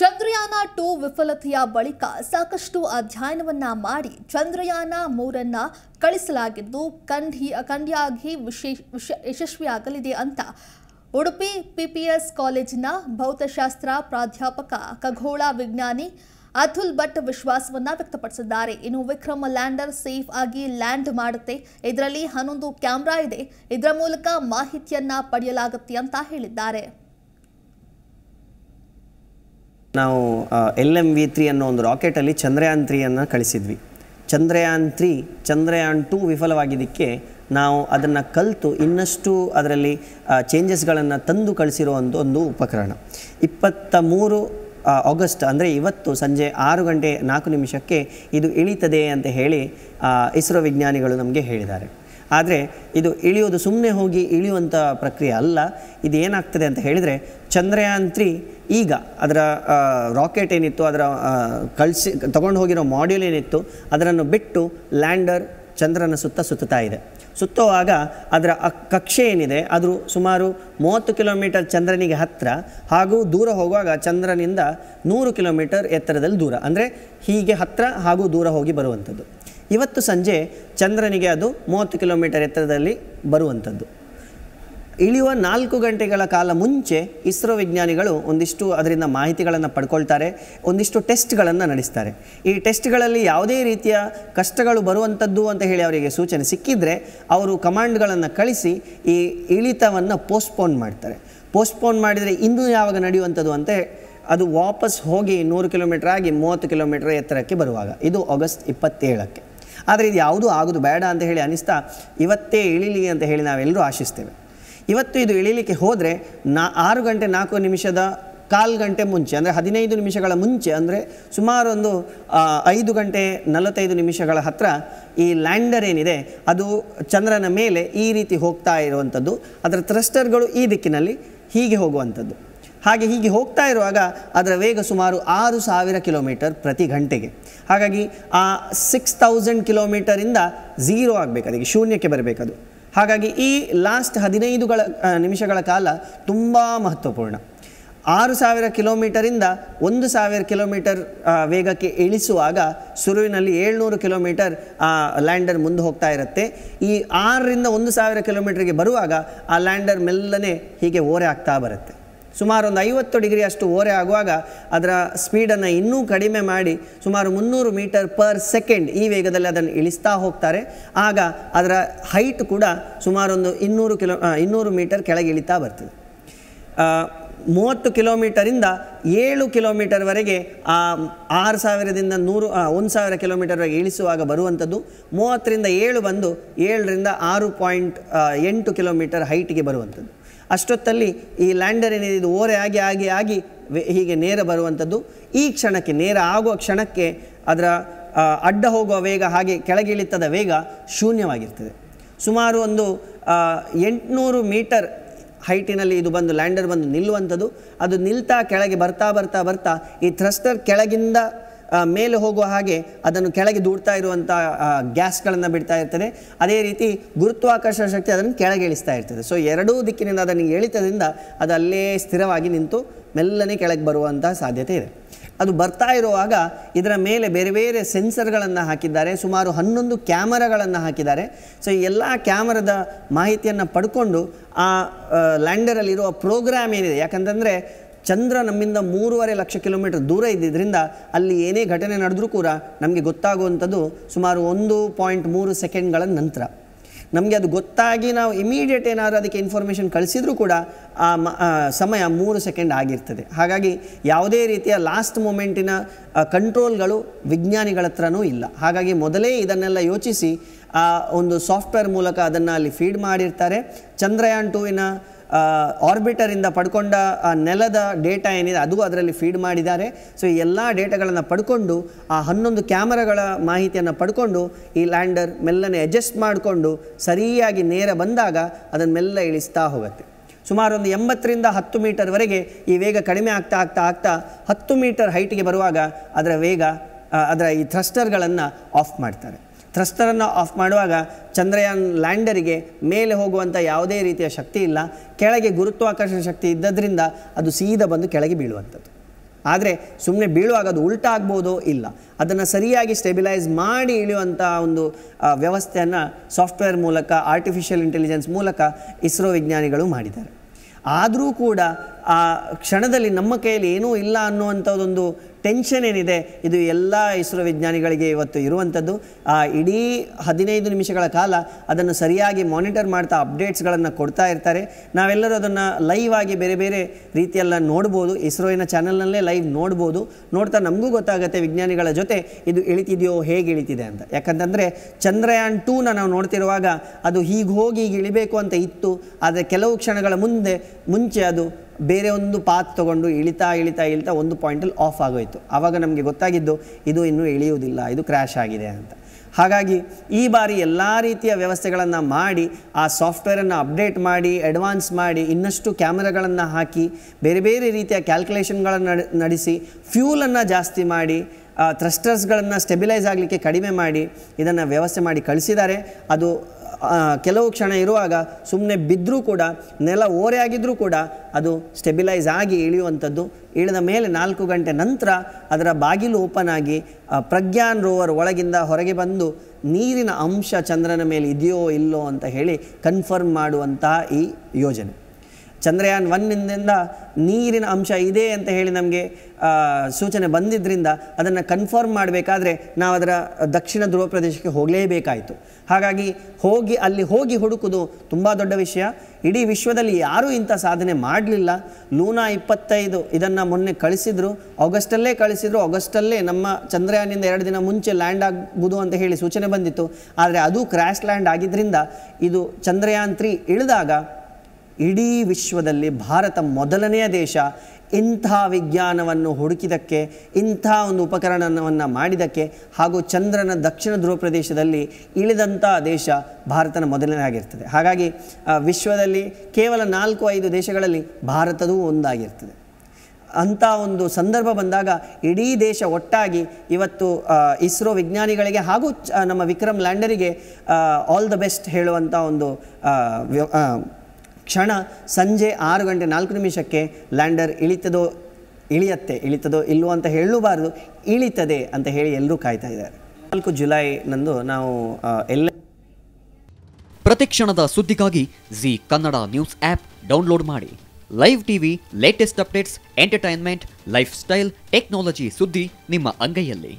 Chandrayaan to ವಿಫಲತೆಯ ಬಳಿಕ ಸಾಕಷ್ಟು ಅಧ್ಯಯನವನ್ನ ಮಾಡಿ ಚಂದ್ರಯಾನ ಮೂರನ್ನ ಕಳಿಸಲಾಗಿದ್ದು ಕಂಡಿ ಖಂಡಿಯಾಗಿ ವಿಶೇಷ ಯಶಸ್ವಿಯಾಗಲಿದೆ ಅಂತ ಉಡುಪಿ ಪಿಪಿಎಸ್ ಕಾಲೇಜಿನ ಭೌತಶಾಸ್ತ್ರ ಪ್ರಾಧ್ಯಾಪಕ ಖಗೋಳ ವಿಜ್ಞಾನಿ ಅತುಲ್ ಭಟ್ ವಿಶ್ವಾಸವನ್ನ ವ್ಯಕ್ತಪಡಿಸಿದ್ದಾರೆ ಇನ್ನು ವಿಕ್ರಮ ಲ್ಯಾಂಡರ್ ಸೇಫ್ ಆಗಿ ಲ್ಯಾಂಡ್ ಮಾಡುತ್ತೆ ಇದರಲ್ಲಿ ಹನ್ನೊಂದು ಕ್ಯಾಮ್ರಾ ಇದೆ ಇದರ ಮೂಲಕ ಮಾಹಿತಿಯನ್ನ ಪಡೆಯಲಾಗುತ್ತೆ ಅಂತ ಹೇಳಿದ್ದಾರೆ ನಾವು ಎಲ್ ಎಮ್ ವಿ ತ್ರೀ ಅನ್ನೋ ಒಂದು ರಾಕೆಟಲ್ಲಿ ಚಂದ್ರಯಾನ್ ತ್ರೀಯನ್ನು ಕಳಿಸಿದ್ವಿ ಚಂದ್ರಯಾನ್ ತ್ರೀ ಚಂದ್ರಯಾನ್ ಟೂ ವಿಫಲವಾಗಿದ್ದಕ್ಕೆ ನಾವು ಅದನ್ನು ಕಲಿತು ಇನ್ನಷ್ಟು ಅದರಲ್ಲಿ ಚೇಂಜಸ್ಗಳನ್ನು ತಂದು ಕಳಿಸಿರುವಂಥ ಒಂದು ಒಂದು ಉಪಕರಣ ಇಪ್ಪತ್ತ ಮೂರು ಆಗಸ್ಟ್ ಅಂದರೆ ಇವತ್ತು ಸಂಜೆ ಆರು ಗಂಟೆ ನಾಲ್ಕು ನಿಮಿಷಕ್ಕೆ ಇದು ಇಳಿತದೆ ಅಂತ ಹೇಳಿ ಇಸ್ರೋ ವಿಜ್ಞಾನಿಗಳು ನಮಗೆ ಹೇಳಿದ್ದಾರೆ ಆದರೆ ಇದು ಇಳಿಯೋದು ಸುಮ್ಮನೆ ಹೋಗಿ ಇಳಿಯುವಂಥ ಪ್ರಕ್ರಿಯೆ ಅಲ್ಲ ಇದು ಏನಾಗ್ತದೆ ಅಂತ ಹೇಳಿದರೆ ಚಂದ್ರಯಾನ್ ತ್ರೀ ಈಗ ಅದರ ರಾಕೆಟ್ ಏನಿತ್ತು ಅದರ ಕಳಿಸಿ ತಗೊಂಡು ಹೋಗಿರೋ ಮಾಡ್ಯೂಲ್ ಏನಿತ್ತು ಅದರನ್ನು ಬಿಟ್ಟು ಲ್ಯಾಂಡರ್ ಚಂದ್ರನ ಸುತ್ತ ಸುತ್ತಾ ಇದೆ ಸುತ್ತುವಾಗ ಅದರ ಕಕ್ಷೆ ಏನಿದೆ ಅದು ಸುಮಾರು ಮೂವತ್ತು ಕಿಲೋಮೀಟರ್ ಚಂದ್ರನಿಗೆ ಹತ್ತಿರ ಹಾಗೂ ದೂರ ಹೋಗುವಾಗ ಚಂದ್ರನಿಂದ ನೂರು ಕಿಲೋಮೀಟರ್ ಎತ್ತರದಲ್ಲಿ ದೂರ ಅಂದರೆ ಹೀಗೆ ಹತ್ತಿರ ಹಾಗೂ ದೂರ ಹೋಗಿ ಬರುವಂಥದ್ದು ಇವತ್ತು ಸಂಜೆ ಚಂದ್ರನಿಗೆ ಅದು ಮೂವತ್ತು ಕಿಲೋಮೀಟರ್ ಎತ್ತರದಲ್ಲಿ ಬರುವಂಥದ್ದು ಇಳಿಯುವ ನಾಲ್ಕು ಗಂಟೆಗಳ ಕಾಲ ಮುಂಚೆ ಇಸ್ರೋ ವಿಜ್ಞಾನಿಗಳು ಒಂದಿಷ್ಟು ಅದರಿಂದ ಮಾಹಿತಿಗಳನ್ನು ಪಡ್ಕೊಳ್ತಾರೆ ಒಂದಿಷ್ಟು ಟೆಸ್ಟ್ಗಳನ್ನು ನಡೆಸ್ತಾರೆ ಈ ಟೆಸ್ಟ್ಗಳಲ್ಲಿ ಯಾವುದೇ ರೀತಿಯ ಕಷ್ಟಗಳು ಬರುವಂಥದ್ದು ಅಂತ ಹೇಳಿ ಅವರಿಗೆ ಸೂಚನೆ ಸಿಕ್ಕಿದರೆ ಅವರು ಕಮಾಂಡ್ಗಳನ್ನು ಕಳಿಸಿ ಈ ಇಳಿತವನ್ನು ಪೋಸ್ಟ್ಪೋನ್ ಮಾಡ್ತಾರೆ ಪೋಸ್ಟ್ಪೋನ್ ಮಾಡಿದರೆ ಇನ್ನೂ ಯಾವಾಗ ನಡೆಯುವಂಥದ್ದು ಅಂತ ಅದು ವಾಪಸ್ ಹೋಗಿ ನೂರು ಕಿಲೋಮೀಟರ್ ಆಗಿ ಮೂವತ್ತು ಕಿಲೋಮೀಟರ್ ಎತ್ತರಕ್ಕೆ ಬರುವಾಗ ಇದು ಆಗಸ್ಟ್ ಇಪ್ಪತ್ತೇಳಕ್ಕೆ ಆದರೆ ಇದು ಯಾವುದೂ ಆಗೋದು ಬೇಡ ಅಂತ ಹೇಳಿ ಅನಿಸ್ತಾ ಇವತ್ತೇ ಇಳಿಲಿ ಅಂತ ಹೇಳಿ ನಾವೆಲ್ಲರೂ ಆಶಿಸ್ತೇವೆ ಇವತ್ತು ಇದು ಇಳಿಲಿಕ್ಕೆ ಹೋದರೆ ನಾ ಆರು ಗಂಟೆ ನಾಲ್ಕು ನಿಮಿಷದ ಕಾಲು ಗಂಟೆ ಮುಂಚೆ ಅಂದರೆ ಹದಿನೈದು ನಿಮಿಷಗಳ ಮುಂಚೆ ಅಂದರೆ ಸುಮಾರೊಂದು ಐದು ಗಂಟೆ ನಲವತ್ತೈದು ನಿಮಿಷಗಳ ಹತ್ತಿರ ಈ ಲ್ಯಾಂಡರ್ ಏನಿದೆ ಅದು ಚಂದ್ರನ ಮೇಲೆ ಈ ರೀತಿ ಹೋಗ್ತಾ ಇರುವಂಥದ್ದು ಅದರ ಥ್ರಸ್ಟರ್ಗಳು ಈ ದಿಕ್ಕಿನಲ್ಲಿ ಹೀಗೆ ಹೋಗುವಂಥದ್ದು ಹಾಗೆ ಹೀಗೆ ಹೋಗ್ತಾ ಇರುವಾಗ ಅದರ ವೇಗ ಸುಮಾರು ಆರು ಸಾವಿರ ಕಿಲೋಮೀಟರ್ ಪ್ರತಿ ಗಂಟೆಗೆ ಹಾಗಾಗಿ ಆ ಸಿಕ್ಸ್ ತೌಸಂಡ್ ಕಿಲೋಮೀಟರಿಂದ ಝೀರೋ ಆಗಬೇಕು ಅದಕ್ಕೆ ಶೂನ್ಯಕ್ಕೆ ಬರಬೇಕದು ಹಾಗಾಗಿ ಈ ಲಾಸ್ಟ್ ಹದಿನೈದುಗಳ ನಿಮಿಷಗಳ ಕಾಲ ತುಂಬ ಮಹತ್ವಪೂರ್ಣ ಆರು ಸಾವಿರ ಕಿಲೋಮೀಟರಿಂದ ಒಂದು ಸಾವಿರ ಕಿಲೋಮೀಟರ್ ವೇಗಕ್ಕೆ ಇಳಿಸುವಾಗ ಸುರುವಿನಲ್ಲಿ ಏಳ್ನೂರು ಕಿಲೋಮೀಟರ್ ಆ ಲ್ಯಾಂಡರ್ ಮುಂದೆ ಹೋಗ್ತಾ ಇರುತ್ತೆ ಈ ಆರರಿಂದ ಒಂದು ಸಾವಿರ ಕಿಲೋಮೀಟರ್ಗೆ ಬರುವಾಗ ಆ ಲ್ಯಾಂಡರ್ ಮೆಲ್ಲನೆ ಹೀಗೆ ಓರೆ ಆಗ್ತಾ ಬರುತ್ತೆ ಸುಮಾರು ಒಂದು ಐವತ್ತು ಡಿಗ್ರಿ ಅಷ್ಟು ಓರೆ ಆಗುವಾಗ ಅದರ ಸ್ಪೀಡನ್ನು ಇನ್ನೂ ಕಡಿಮೆ ಮಾಡಿ ಸುಮಾರು ಮುನ್ನೂರು ಮೀಟರ್ ಪರ್ ಸೆಕೆಂಡ್ ಈ ವೇಗದಲ್ಲಿ ಅದನ್ನು ಇಳಿಸ್ತಾ ಹೋಗ್ತಾರೆ ಆಗ ಅದರ ಹೈಟ್ ಕೂಡ ಸುಮಾರೊಂದು ಇನ್ನೂರು ಕಿಲೋ ಇನ್ನೂರು ಮೀಟರ್ ಕೆಳಗೆ ಇಳಿತಾ ಬರ್ತದೆ ಮೂವತ್ತು ಕಿಲೋಮೀಟರಿಂದ ಏಳು ಕಿಲೋಮೀಟರ್ವರೆಗೆ ಆ ಆರು ಸಾವಿರದಿಂದ ನೂರು ಒಂದು ಸಾವಿರ ಕಿಲೋಮೀಟರ್ವರೆಗೆ ಇಳಿಸುವಾಗ ಬರುವಂಥದ್ದು ಮೂವತ್ತರಿಂದ ಏಳು ಬಂದು ಏಳರಿಂದ ಆರು ಪಾಯಿಂಟ್ ಎಂಟು ಕಿಲೋಮೀಟರ್ ಹೈಟಿಗೆ ಬರುವಂಥದ್ದು ಅಷ್ಟೊತ್ತಲ್ಲಿ ಈ ಲ್ಯಾಂಡರ್ ಏನಿದೆ ಓರೆ ಆಗಿ ಆಗಿ ಆಗಿ ಹೀಗೆ ನೇರ ಬರುವಂಥದ್ದು ಈ ಕ್ಷಣಕ್ಕೆ ನೇರ ಆಗುವ ಕ್ಷಣಕ್ಕೆ ಅದರ ಅಡ್ಡ ಹೋಗುವ ವೇಗ ಹಾಗೆ ಕೆಳಗಿಳಿತದ ವೇಗ ಶೂನ್ಯವಾಗಿರ್ತದೆ ಸುಮಾರು ಒಂದು ಎಂಟುನೂರು ಮೀಟರ್ ಹೈಟಿನಲ್ಲಿ ಇದು ಬಂದು ಲ್ಯಾಂಡರ್ ಬಂದು ನಿಲ್ಲುವಂಥದ್ದು ಅದು ನಿಲ್ತಾ ಕೆಳಗೆ ಬರ್ತಾ ಬರ್ತಾ ಬರ್ತಾ ಈ ಥ್ರಸ್ಟರ್ ಕೆಳಗಿಂದ ಮೇಲೆ ಹೋಗುವ ಹಾಗೆ ಅದನ್ನು ಕೆಳಗೆ ದೂಡ್ತಾ ಇರುವಂಥ ಗ್ಯಾಸ್ಗಳನ್ನು ಬಿಡ್ತಾ ಇರ್ತದೆ ಅದೇ ರೀತಿ ಗುರುತ್ವಾಕರ್ಷಣ ಶಕ್ತಿ ಅದನ್ನು ಕೆಳಗೆ ಇಳಿಸ್ತಾ ಇರ್ತದೆ ಸೊ ಎರಡೂ ದಿಕ್ಕಿನಿಂದ ಅದನ್ನು ಎಳಿತದಿಂದ ಅದು ಅಲ್ಲೇ ಸ್ಥಿರವಾಗಿ ನಿಂತು ಮೆಲ್ಲನೆ ಕೆಳಗೆ ಬರುವಂತಹ ಸಾಧ್ಯತೆ ಇದೆ ಅದು ಬರ್ತಾ ಇರುವಾಗ ಇದರ ಮೇಲೆ ಬೇರೆ ಬೇರೆ ಸೆನ್ಸರ್ಗಳನ್ನು ಹಾಕಿದ್ದಾರೆ ಸುಮಾರು ಹನ್ನೊಂದು ಕ್ಯಾಮರಾಗಳನ್ನು ಹಾಕಿದ್ದಾರೆ ಸೊ ಈ ಎಲ್ಲ ಕ್ಯಾಮರದ ಮಾಹಿತಿಯನ್ನು ಪಡ್ಕೊಂಡು ಆ ಲ್ಯಾಂಡರಲ್ಲಿರುವ ಪ್ರೋಗ್ರಾಮ್ ಏನಿದೆ ಯಾಕಂತಂದರೆ ಚಂದ್ರ ನಮ್ಮಿಂದ ಮೂರುವರೆ ಲಕ್ಷ ಕಿಲೋಮೀಟರ್ ದೂರ ಇದ್ದಿದ್ದರಿಂದ ಅಲ್ಲಿ ಏನೇ ಘಟನೆ ನಡೆದರೂ ಕೂಡ ನಮಗೆ ಗೊತ್ತಾಗುವಂಥದ್ದು ಸುಮಾರು ಒಂದು ಪಾಯಿಂಟ್ ಮೂರು ಸೆಕೆಂಡ್ಗಳ ನಂತರ ನಮಗೆ ಅದು ಗೊತ್ತಾಗಿ ನಾವು ಇಮಿಡಿಯೇಟ್ ಏನಾದರೂ ಅದಕ್ಕೆ ಇನ್ಫಾರ್ಮೇಷನ್ ಕಳಿಸಿದರೂ ಕೂಡ ಆ ಸಮಯ ಮೂರು ಸೆಕೆಂಡ್ ಆಗಿರ್ತದೆ ಹಾಗಾಗಿ ಯಾವುದೇ ರೀತಿಯ ಲಾಸ್ಟ್ ಮೂಮೆಂಟಿನ ಕಂಟ್ರೋಲ್ಗಳು ವಿಜ್ಞಾನಿಗಳ ಹತ್ರನೂ ಇಲ್ಲ ಹಾಗಾಗಿ ಮೊದಲೇ ಇದನ್ನೆಲ್ಲ ಯೋಚಿಸಿ ಆ ಒಂದು ಸಾಫ್ಟ್ವೇರ್ ಮೂಲಕ ಅದನ್ನು ಅಲ್ಲಿ ಫೀಡ್ ಮಾಡಿರ್ತಾರೆ ಚಂದ್ರಯಾನ್ ಟೂವಿನ ಆರ್ಬಿಟರಿಂದ ಪಡ್ಕೊಂಡ ಆ ನೆಲದ ಡೇಟಾ ಏನಿದೆ ಅದು ಅದರಲ್ಲಿ ಫೀಡ್ ಮಾಡಿದ್ದಾರೆ ಸೊ ಈ ಎಲ್ಲ ಡೇಟಾಗಳನ್ನು ಪಡ್ಕೊಂಡು ಆ ಹನ್ನೊಂದು ಕ್ಯಾಮರಾಗಳ ಮಾಹಿತಿಯನ್ನು ಪಡ್ಕೊಂಡು ಈ ಲ್ಯಾಂಡರ್ ಮೆಲ್ಲನೆ ಅಡ್ಜಸ್ಟ್ ಮಾಡಿಕೊಂಡು ಸರಿಯಾಗಿ ನೇರ ಬಂದಾಗ ಅದನ್ನು ಮೆಲ್ಲ ಇಳಿಸ್ತಾ ಹೋಗುತ್ತೆ ಸುಮಾರು ಎಂಬತ್ತರಿಂದ ಹತ್ತು ಮೀಟರ್ವರೆಗೆ ಈ ವೇಗ ಕಡಿಮೆ ಆಗ್ತಾ ಆಗ್ತಾ ಆಗ್ತಾ ಹತ್ತು ಮೀಟರ್ ಹೈಟಿಗೆ ಬರುವಾಗ ಅದರ ವೇಗ ಅದರ ಈ ಥ್ರಸ್ಟರ್ಗಳನ್ನು ಆಫ್ ಮಾಡ್ತಾರೆ ಥ್ರಸ್ಟರನ್ನು ಆಫ್ ಮಾಡುವಾಗ ಚಂದ್ರಯಾನ್ ಲ್ಯಾಂಡರಿಗೆ ಮೇಲೆ ಹೋಗುವಂಥ ಯಾವುದೇ ರೀತಿಯ ಶಕ್ತಿ ಇಲ್ಲ ಕೆಳಗೆ ಗುರುತ್ವಾಕರ್ಷಣ ಶಕ್ತಿ ಇದ್ದದ್ರಿಂದ ಅದು ಸೀದಾ ಬಂದು ಕೆಳಗೆ ಬೀಳುವಂಥದ್ದು ಆದರೆ ಸುಮ್ಮನೆ ಬೀಳುವಾಗ ಅದು ಉಲ್ಟ ಆಗ್ಬೋದೋ ಇಲ್ಲ ಅದನ್ನು ಸರಿಯಾಗಿ ಸ್ಟೆಬಿಲೈಸ್ ಮಾಡಿ ಇಳಿಯುವಂಥ ಒಂದು ವ್ಯವಸ್ಥೆಯನ್ನು ಸಾಫ್ಟ್ವೇರ್ ಮೂಲಕ ಆರ್ಟಿಫಿಷಿಯಲ್ ಇಂಟೆಲಿಜೆನ್ಸ್ ಮೂಲಕ ಇಸ್ರೋ ವಿಜ್ಞಾನಿಗಳು ಮಾಡಿದ್ದಾರೆ ಆದರೂ ಕೂಡ ಆ ಕ್ಷಣದಲ್ಲಿ ನಮ್ಮ ಕೈಯಲ್ಲಿ ಏನೂ ಇಲ್ಲ ಅನ್ನುವಂಥದ್ದೊಂದು ಟೆನ್ಷನ್ ಏನಿದೆ ಇದು ಎಲ್ಲ ಇಸ್ರೋ ವಿಜ್ಞಾನಿಗಳಿಗೆ ಇವತ್ತು ಇರುವಂಥದ್ದು ಆ ಇಡೀ ಹದಿನೈದು ನಿಮಿಷಗಳ ಕಾಲ ಅದನ್ನು ಸರಿಯಾಗಿ ಮಾನಿಟರ್ ಮಾಡ್ತಾ ಅಪ್ಡೇಟ್ಸ್ಗಳನ್ನು ಕೊಡ್ತಾ ಇರ್ತಾರೆ ನಾವೆಲ್ಲರೂ ಅದನ್ನು ಲೈವ್ ಆಗಿ ಬೇರೆ ಬೇರೆ ರೀತಿಯೆಲ್ಲ ನೋಡ್ಬೋದು ಇಸ್ರೋವಿನ ಚಾನಲ್ನಲ್ಲೇ ಲೈವ್ ನೋಡ್ಬೋದು ನೋಡ್ತಾ ನಮಗೂ ಗೊತ್ತಾಗುತ್ತೆ ವಿಜ್ಞಾನಿಗಳ ಜೊತೆ ಇದು ಇಳಿತಿದೆಯೋ ಹೇಗೆ ಇಳಿತಿದೆ ಅಂತ ಯಾಕಂತಂದರೆ ಚಂದ್ರಯಾನ್ ಟೂನ ನಾವು ನೋಡ್ತಿರುವಾಗ ಅದು ಹೀಗೆ ಹೋಗಿ ಹೀಗೆ ಇಳಿಬೇಕು ಅಂತ ಇತ್ತು ಆದರೆ ಕೆಲವು ಕ್ಷಣಗಳ ಮುಂದೆ ಮುಂಚೆ ಅದು ಬೇರೆ ಒಂದು ಪಾತ್ ತೊಗೊಂಡು ಇಳಿತಾ ಇಳಿತಾ ಇಳಿತಾ ಒಂದು ಪಾಯಿಂಟಲ್ಲಿ ಆಫ್ ಆಗೋಯಿತು ಆವಾಗ ನಮಗೆ ಗೊತ್ತಾಗಿದ್ದು ಇದು ಇನ್ನೂ ಇಳಿಯುವುದಿಲ್ಲ ಇದು ಕ್ರ್ಯಾಶ್ ಆಗಿದೆ ಅಂತ ಹಾಗಾಗಿ ಈ ಬಾರಿ ಎಲ್ಲ ರೀತಿಯ ವ್ಯವಸ್ಥೆಗಳನ್ನು ಮಾಡಿ ಆ ಸಾಫ್ಟ್ವೇರನ್ನು ಅಪ್ಡೇಟ್ ಮಾಡಿ ಅಡ್ವಾನ್ಸ್ ಮಾಡಿ ಇನ್ನಷ್ಟು ಕ್ಯಾಮ್ರಾಗಳನ್ನು ಹಾಕಿ ಬೇರೆ ಬೇರೆ ರೀತಿಯ ಕ್ಯಾಲ್ಕುಲೇಷನ್ಗಳನ್ನು ನಡೆಸಿ ಫ್ಯೂಲನ್ನು ಜಾಸ್ತಿ ಮಾಡಿ ಥ್ರಸ್ಟರ್ಸ್ಗಳನ್ನು ಸ್ಟೆಬಿಲೈಸ್ ಆಗಲಿಕ್ಕೆ ಕಡಿಮೆ ಮಾಡಿ ಇದನ್ನು ವ್ಯವಸ್ಥೆ ಮಾಡಿ ಕಳಿಸಿದ್ದಾರೆ ಅದು ಕೆಲವು ಕ್ಷಣ ಇರುವಾಗ ಸುಮ್ಮನೆ ಬಿದ್ದರೂ ಕೂಡ ನೆಲ ಓರೆ ಆಗಿದ್ದರೂ ಕೂಡ ಅದು ಸ್ಟೆಬಿಲೈಸ್ ಆಗಿ ಇಳಿಯುವಂಥದ್ದು ಇಳಿದ ಮೇಲೆ ನಾಲ್ಕು ಗಂಟೆ ನಂತರ ಅದರ ಬಾಗಿಲು ಓಪನ್ ಆಗಿ ಪ್ರಜ್ಞಾನ್ ರೋವರ್ ಒಳಗಿಂದ ಹೊರಗೆ ಬಂದು ನೀರಿನ ಅಂಶ ಚಂದ್ರನ ಮೇಲೆ ಇದೆಯೋ ಇಲ್ಲೋ ಅಂತ ಹೇಳಿ ಕನ್ಫರ್ಮ್ ಮಾಡುವಂತಹ ಈ ಯೋಜನೆ ಚಂದ್ರಯಾನ್ ಒನ್ನಿಂದ ನೀರಿನ ಅಂಶ ಇದೆ ಅಂತ ಹೇಳಿ ನಮಗೆ ಸೂಚನೆ ಬಂದಿದ್ದರಿಂದ ಅದನ್ನು ಕನ್ಫರ್ಮ್ ಮಾಡಬೇಕಾದ್ರೆ ನಾವು ಅದರ ದಕ್ಷಿಣ ಧ್ರುವ ಪ್ರದೇಶಕ್ಕೆ ಹೋಗಲೇಬೇಕಾಯಿತು ಹಾಗಾಗಿ ಹೋಗಿ ಅಲ್ಲಿ ಹೋಗಿ ಹುಡುಕುವುದು ತುಂಬ ದೊಡ್ಡ ವಿಷಯ ಇಡೀ ವಿಶ್ವದಲ್ಲಿ ಯಾರೂ ಇಂಥ ಸಾಧನೆ ಮಾಡಲಿಲ್ಲ ಲೂನಾ ಇಪ್ಪತ್ತೈದು ಇದನ್ನು ಮೊನ್ನೆ ಕಳಿಸಿದ್ರು ಆಗಸ್ಟಲ್ಲೇ ಕಳಿಸಿದ್ರು ಆಗಸ್ಟಲ್ಲೇ ನಮ್ಮ ಚಂದ್ರಯಾನಿಂದ ಎರಡು ದಿನ ಮುಂಚೆ ಲ್ಯಾಂಡ್ ಆಗ್ಬೋದು ಅಂತ ಹೇಳಿ ಸೂಚನೆ ಬಂದಿತ್ತು ಆದರೆ ಅದು ಕ್ರ್ಯಾಶ್ ಲ್ಯಾಂಡ್ ಆಗಿದ್ದರಿಂದ ಇದು ಚಂದ್ರಯಾನ್ ತ್ರೀ ಇಳಿದಾಗ ಇಡೀ ವಿಶ್ವದಲ್ಲಿ ಭಾರತ ಮೊದಲನೆಯ ದೇಶ ಇಂಥ ವಿಜ್ಞಾನವನ್ನು ಹುಡುಕಿದಕ್ಕೆ ಇಂಥ ಒಂದು ಉಪಕರಣವನ್ನು ಮಾಡಿದಕ್ಕೆ ಹಾಗೂ ಚಂದ್ರನ ದಕ್ಷಿಣ ಧ್ರುವ ಪ್ರದೇಶದಲ್ಲಿ ಇಳಿದಂಥ ದೇಶ ಭಾರತನ ಮೊದಲನೇ ಆಗಿರ್ತದೆ ಹಾಗಾಗಿ ವಿಶ್ವದಲ್ಲಿ ಕೇವಲ ನಾಲ್ಕು ಐದು ದೇಶಗಳಲ್ಲಿ ಭಾರತದೂ ಒಂದಾಗಿರ್ತದೆ ಅಂಥ ಒಂದು ಸಂದರ್ಭ ಬಂದಾಗ ಇಡೀ ದೇಶ ಒಟ್ಟಾಗಿ ಇವತ್ತು ಇಸ್ರೋ ವಿಜ್ಞಾನಿಗಳಿಗೆ ಹಾಗೂ ನಮ್ಮ ವಿಕ್ರಮ್ ಲ್ಯಾಂಡರಿಗೆ ಆಲ್ ದ ಬೆಸ್ಟ್ ಹೇಳುವಂಥ ಒಂದು ಕ್ಷಣ ಸಂಜೆ ಆರು ಗಂಟೆ ನಾಲ್ಕು ನಿಮಿಷಕ್ಕೆ ಲ್ಯಾಂಡರ್ ಇಳಿತದೋ ಇಳಿಯತ್ತೆ ಇಳಿತದೋ ಇಲ್ಲವೋ ಅಂತ ಹೇಳಬಾರ್ದು ಇಳಿತದೆ ಅಂತ ಹೇಳಿ ಎಲ್ಲರೂ ಕಾಯ್ತಾ ಇದ್ದಾರೆ ನಾಲ್ಕು ಜುಲೈನಂದು ನಾವು ಎಲ್ಲ ಪ್ರತಿಕ್ಷಣದ ಸುದ್ದಿಗಾಗಿ Zee Kannada news app download ಮಾಡಿ live TV latest updates entertainment lifestyle technology ಸುದ್ದಿ ನಿಮ್ಮ ಅಂಗೈಯಲ್ಲಿ